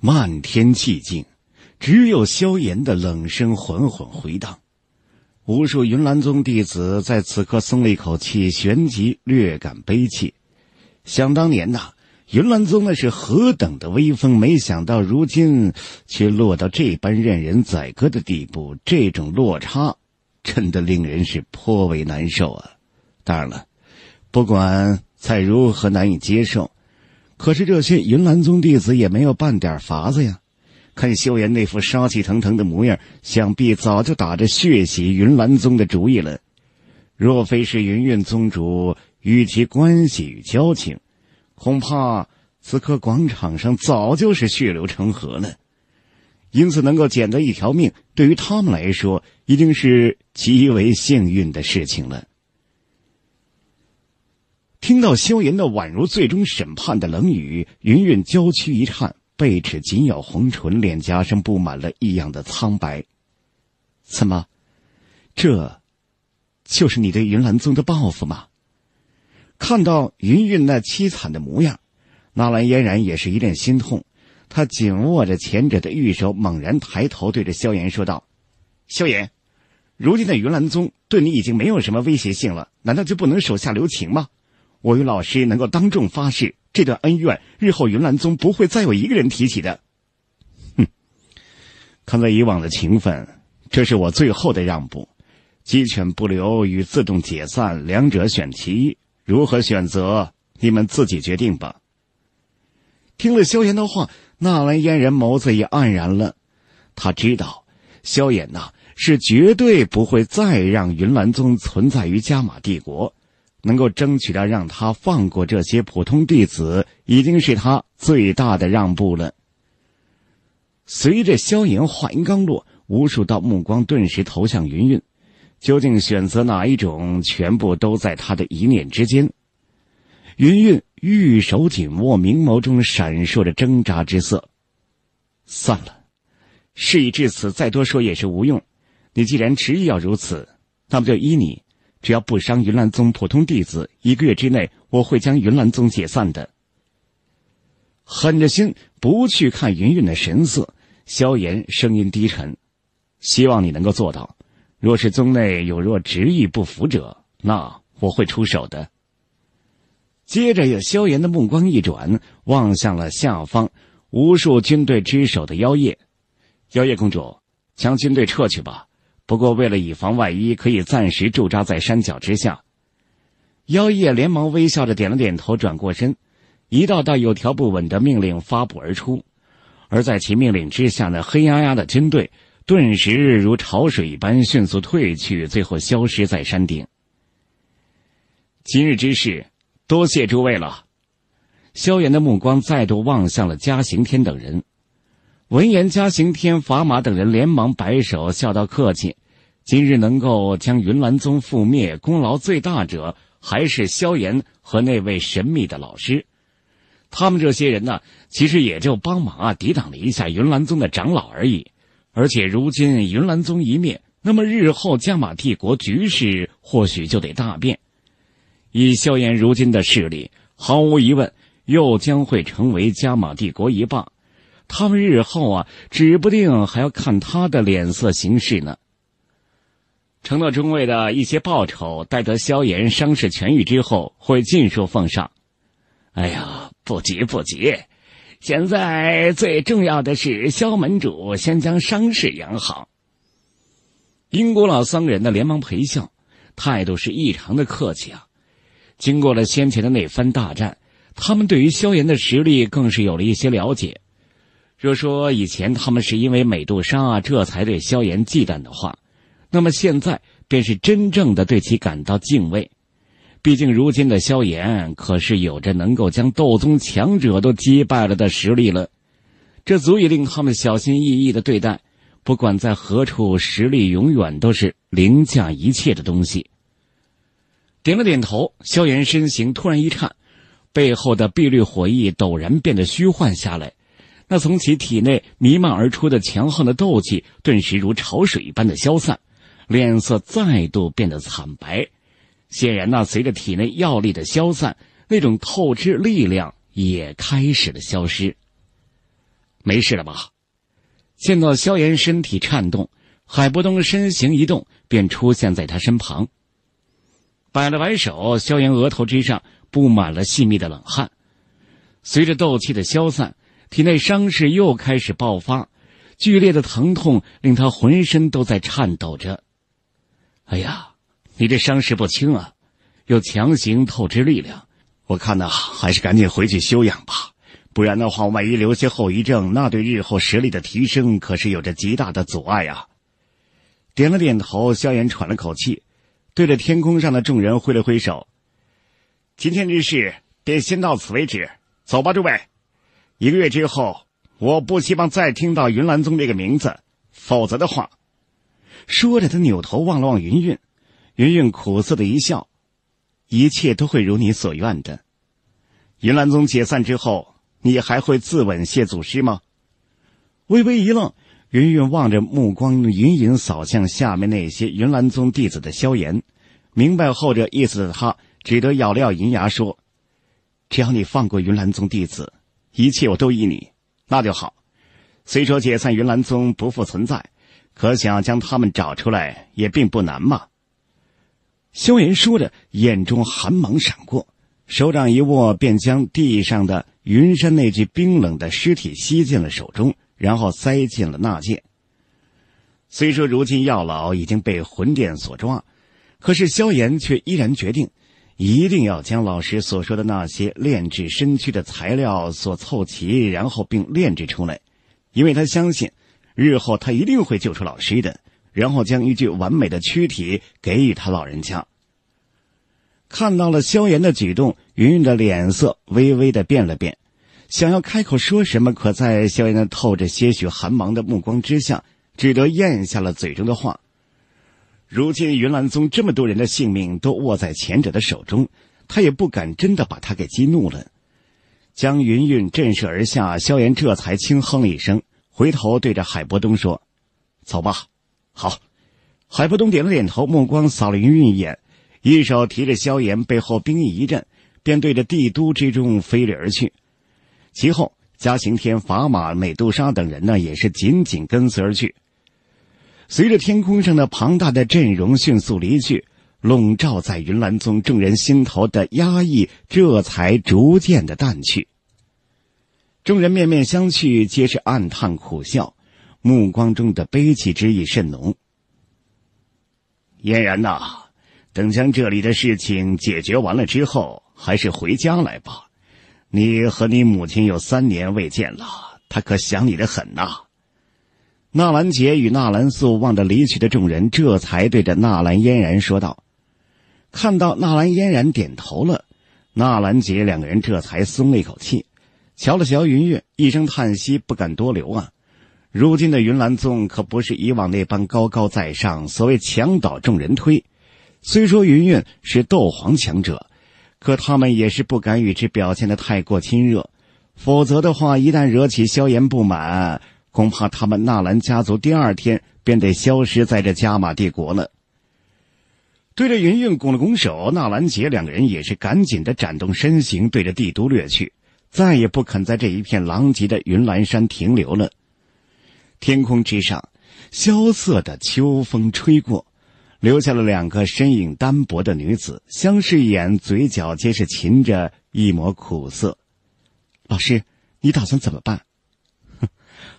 漫天寂静，只有萧炎的冷声缓缓回荡。无数云岚宗弟子在此刻松了一口气，旋即略感悲戚。想当年呐，云岚宗那是何等的威风，没想到如今却落到这般任人宰割的地步。这种落差，真的令人是颇为难受啊！当然了，不管再如何难以接受。可是这些云兰宗弟子也没有半点法子呀！看秀妍那副杀气腾腾的模样，想必早就打着血洗云兰宗的主意了。若非是云云宗主与其关系与交情，恐怕此刻广场上早就是血流成河了。因此，能够捡得一条命，对于他们来说，一定是极为幸运的事情了。听到萧炎那宛如最终审判的冷语，云云娇躯一颤，背齿紧咬红唇，脸颊上布满了异样的苍白。怎么，这，就是你对云兰宗的报复吗？看到云云那凄惨的模样，纳兰嫣然也是一阵心痛。他紧握着前者的玉手，猛然抬头，对着萧炎说道：“萧炎，如今的云兰宗对你已经没有什么威胁性了，难道就不能手下留情吗？”我与老师能够当众发誓，这段恩怨日后云兰宗不会再有一个人提起的。哼，看在以往的情分，这是我最后的让步。鸡犬不留与自动解散，两者选其一，如何选择？你们自己决定吧。听了萧炎的话，纳兰嫣然眸子也黯然了。他知道，萧炎呐，是绝对不会再让云兰宗存在于加玛帝国。能够争取到让他放过这些普通弟子，已经是他最大的让步了。随着萧炎话音刚落，无数道目光顿时投向云云，究竟选择哪一种，全部都在他的一念之间。云云玉手紧握，明眸中闪烁着挣扎之色。算了，事已至此，再多说也是无用。你既然执意要如此，那么就依你。只要不伤云岚宗普通弟子，一个月之内，我会将云岚宗解散的。狠着心不去看云云的神色，萧炎声音低沉：“希望你能够做到。若是宗内有若执意不服者，那我会出手的。”接着，有萧炎的目光一转，望向了下方无数军队之首的妖夜。妖夜公主，将军队撤去吧。不过，为了以防万一，可以暂时驻扎在山脚之下。妖夜连忙微笑着点了点头，转过身，一道道有条不紊的命令发布而出，而在其命令之下，那黑压压的军队顿时如潮水一般迅速退去，最后消失在山顶。今日之事，多谢诸位了。萧炎的目光再度望向了嘉刑天等人。闻言，加刑天、法马等人连忙摆手，笑道：“客气。今日能够将云兰宗覆灭，功劳最大者还是萧炎和那位神秘的老师。他们这些人呢，其实也就帮忙啊，抵挡了一下云兰宗的长老而已。而且如今云兰宗一灭，那么日后加马帝国局势或许就得大变。以萧炎如今的势力，毫无疑问，又将会成为加马帝国一霸。”他们日后啊，指不定还要看他的脸色行事呢。承诺中尉的一些报酬，待得萧炎伤势痊愈之后，会尽数奉上。哎呀，不急不急，现在最重要的是萧门主先将伤势养好。英国佬三个人呢，连忙陪笑，态度是异常的客气啊。经过了先前的那番大战，他们对于萧炎的实力更是有了一些了解。若说以前他们是因为美杜莎啊，这才对萧炎忌惮的话，那么现在便是真正的对其感到敬畏。毕竟如今的萧炎可是有着能够将斗宗强者都击败了的实力了，这足以令他们小心翼翼的对待。不管在何处，实力永远都是凌驾一切的东西。点了点头，萧炎身形突然一颤，背后的碧绿火翼陡然变得虚幻下来。那从其体内弥漫而出的强横的斗气，顿时如潮水一般的消散，脸色再度变得惨白。显然，呢随着体内药力的消散，那种透支力量也开始了消失。没事了吧？见到萧炎身体颤动，海波东身形一动，便出现在他身旁。摆了摆手，萧炎额头之上布满了细密的冷汗，随着斗气的消散。体内伤势又开始爆发，剧烈的疼痛令他浑身都在颤抖着。哎呀，你这伤势不轻啊！又强行透支力量，我看呐，还是赶紧回去休养吧。不然的话，万一留下后遗症，那对日后实力的提升可是有着极大的阻碍啊！点了点头，萧炎喘了口气，对着天空上的众人挥了挥手。今天之事便先到此为止，走吧，诸位。一个月之后，我不希望再听到云兰宗这个名字，否则的话。说着，他扭头望了望云云，云云苦涩的一笑：“一切都会如你所愿的。”云兰宗解散之后，你还会自刎谢祖师吗？微微一愣，云云望着目光隐隐扫向下面那些云兰宗弟子的萧炎，明白后者意思的他只得咬了咬银牙说：“只要你放过云兰宗弟子。”一切我都依你，那就好。虽说解散云岚宗不复存在，可想要将他们找出来也并不难嘛。萧炎说着，眼中寒芒闪过，手掌一握，便将地上的云山那具冰冷的尸体吸进了手中，然后塞进了纳戒。虽说如今药老已经被魂殿所抓，可是萧炎却依然决定。一定要将老师所说的那些炼制身躯的材料所凑齐，然后并炼制出来，因为他相信，日后他一定会救出老师的，然后将一具完美的躯体给予他老人家。看到了萧炎的举动，云云的脸色微微的变了变，想要开口说什么，可在萧炎的透着些许寒芒的目光之下，只得咽下了嘴中的话。如今云兰宗这么多人的性命都握在前者的手中，他也不敢真的把他给激怒了，将云云震慑而下。萧炎这才轻哼了一声，回头对着海波东说：“走吧。”好，海波东点了点头，目光扫了云云一眼，一手提着萧炎背后兵役一震，便对着帝都之中飞掠而去。其后，嘉行天、法马、美杜莎等人呢，也是紧紧跟随而去。随着天空上的庞大的阵容迅速离去，笼罩在云岚宗众人心头的压抑这才逐渐的淡去。众人面面相觑，皆是暗叹苦笑，目光中的悲戚之意甚浓。嫣然呐，等将这里的事情解决完了之后，还是回家来吧。你和你母亲有三年未见了，她可想你的很呐。纳兰杰与纳兰素望着离去的众人，这才对着纳兰嫣然说道：“看到纳兰嫣然点头了，纳兰杰两个人这才松了一口气，瞧了瞧云韵，一声叹息，不敢多留啊。如今的云岚宗可不是以往那般高高在上，所谓墙倒众人推。虽说云云是斗皇强者，可他们也是不敢与之表现的太过亲热，否则的话，一旦惹起萧炎不满。”恐怕他们纳兰家族第二天便得消失在这加玛帝国了。对着云云拱了拱手，纳兰杰两个人也是赶紧的展动身形，对着帝都掠去，再也不肯在这一片狼藉的云岚山停留了。天空之上，萧瑟的秋风吹过，留下了两个身影单薄的女子相视一眼，嘴角皆是噙着一抹苦涩。老师，你打算怎么办？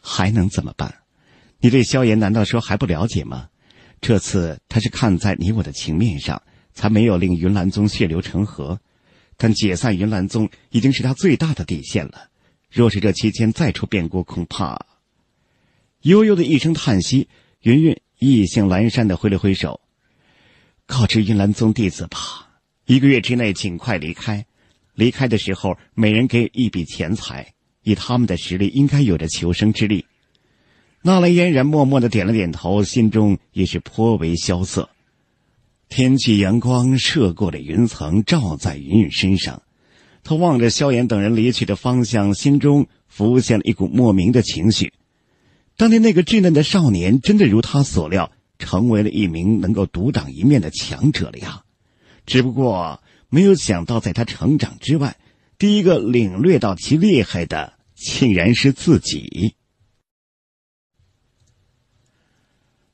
还能怎么办？你对萧炎难道说还不了解吗？这次他是看在你我的情面上，才没有令云兰宗血流成河。但解散云兰宗已经是他最大的底线了。若是这期间再出变故，恐怕……悠悠的一声叹息，云云意兴阑珊的挥了挥手，告知云兰宗弟子吧，一个月之内尽快离开。离开的时候，每人给一笔钱财。以他们的实力，应该有着求生之力。纳兰嫣然默默的点了点头，心中也是颇为萧瑟。天气阳光射过了云层，照在云云身上。他望着萧炎等人离去的方向，心中浮现了一股莫名的情绪。当年那个稚嫩的少年，真的如他所料，成为了一名能够独挡一面的强者了呀！只不过，没有想到在他成长之外，第一个领略到其厉害的。竟然是自己！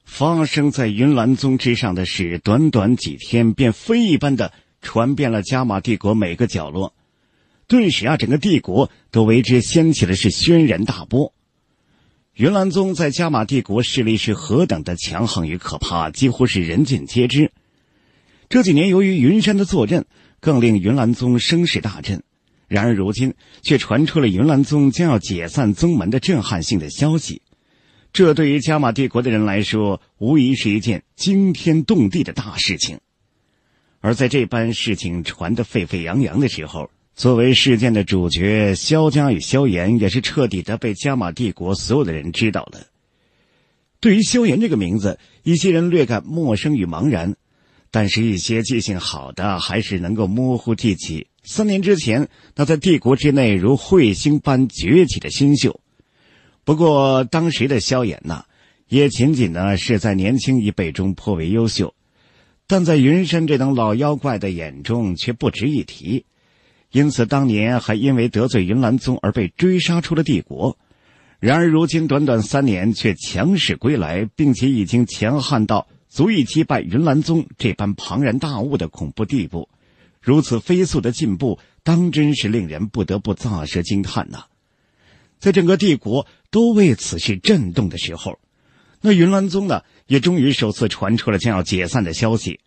发生在云岚宗之上的事，短短几天便飞一般的传遍了加玛帝国每个角落，顿时啊，整个帝国都为之掀起了是轩然大波。云岚宗在加玛帝国势力是何等的强横与可怕，几乎是人尽皆知。这几年，由于云山的坐镇，更令云岚宗声势大振。然而如今却传出了云岚宗将要解散宗门的震撼性的消息，这对于加玛帝国的人来说，无疑是一件惊天动地的大事情。而在这般事情传得沸沸扬扬的时候，作为事件的主角，萧家与萧炎也是彻底的被加玛帝国所有的人知道了。对于萧炎这个名字，一些人略感陌生与茫然，但是一些记性好的还是能够模糊记起。三年之前，那在帝国之内如彗星般崛起的新秀，不过当时的萧炎呢，也仅仅呢是在年轻一辈中颇为优秀，但在云山这等老妖怪的眼中却不值一提，因此当年还因为得罪云兰宗而被追杀出了帝国。然而如今短短三年，却强势归来，并且已经强悍到足以击败云兰宗这般庞然大物的恐怖地步。如此飞速的进步，当真是令人不得不咋舌惊叹呐！在整个帝国都为此事震动的时候，那云岚宗呢，也终于首次传出了将要解散的消息。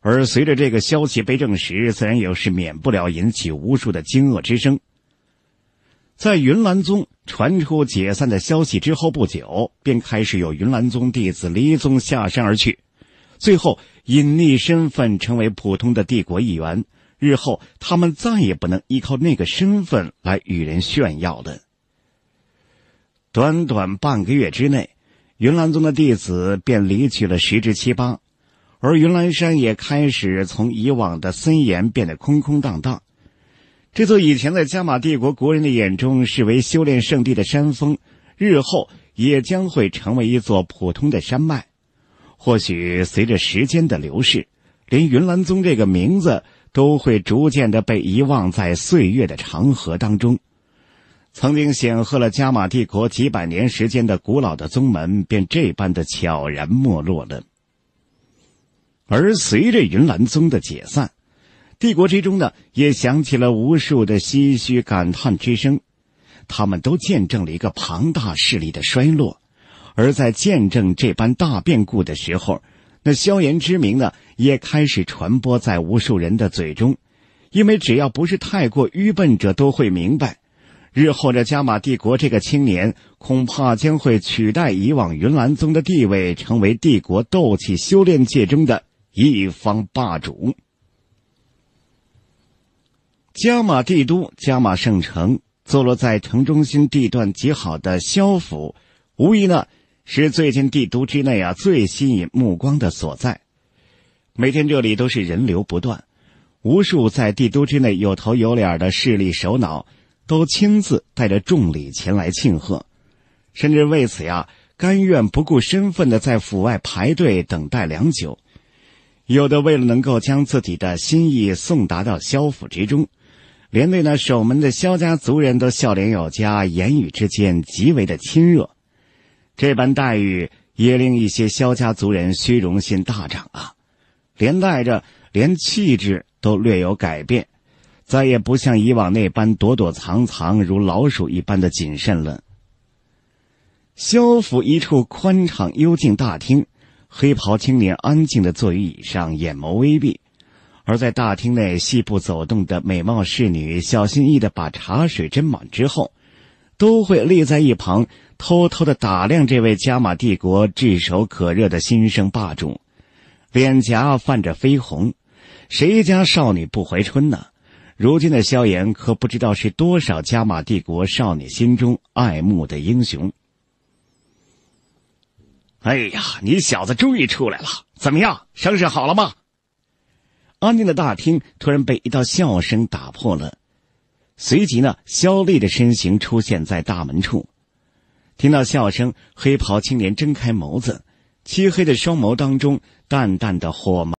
而随着这个消息被证实，自然也是免不了引起无数的惊愕之声。在云岚宗传出解散的消息之后不久，便开始有云岚宗弟子离宗下山而去，最后。隐匿身份，成为普通的帝国一员。日后，他们再也不能依靠那个身份来与人炫耀了。短短半个月之内，云兰宗的弟子便离去了十之七八，而云兰山也开始从以往的森严变得空空荡荡。这座以前在加玛帝国国人的眼中视为修炼圣地的山峰，日后也将会成为一座普通的山脉。或许随着时间的流逝，连云兰宗这个名字都会逐渐的被遗忘在岁月的长河当中。曾经显赫了加玛帝国几百年时间的古老的宗门，便这般的悄然没落了。而随着云兰宗的解散，帝国之中呢，也响起了无数的唏嘘感叹之声，他们都见证了一个庞大势力的衰落。而在见证这般大变故的时候，那萧炎之名呢也开始传播在无数人的嘴中，因为只要不是太过愚笨者都会明白，日后这加玛帝国这个青年恐怕将会取代以往云岚宗的地位，成为帝国斗气修炼界中的一方霸主。加玛帝都加玛圣城坐落在城中心地段极好的萧府，无疑呢。是最近帝都之内啊，最吸引目光的所在。每天这里都是人流不断，无数在帝都之内有头有脸的势力首脑都亲自带着重礼前来庆贺，甚至为此呀，甘愿不顾身份的在府外排队等待良久。有的为了能够将自己的心意送达到萧府之中，连那守门的萧家族人都笑脸有加，言语之间极为的亲热。这般待遇也令一些萧家族人虚荣心大涨啊，连带着连气质都略有改变，再也不像以往那般躲躲藏藏、如老鼠一般的谨慎了。萧府一处宽敞幽静大厅，黑袍青年安静的坐于椅上，眼眸微闭；而在大厅内细步走动的美貌侍女，小心翼翼的把茶水斟满之后，都会立在一旁。偷偷的打量这位加玛帝国炙手可热的新生霸主，脸颊泛着绯红，谁家少女不怀春呢？如今的萧炎可不知道是多少加玛帝国少女心中爱慕的英雄。哎呀，你小子终于出来了！怎么样，伤势好了吗？安静的大厅突然被一道笑声打破了，随即呢，萧丽的身形出现在大门处。听到笑声，黑袍青年睁开眸子，漆黑的双眸当中淡淡的火芒。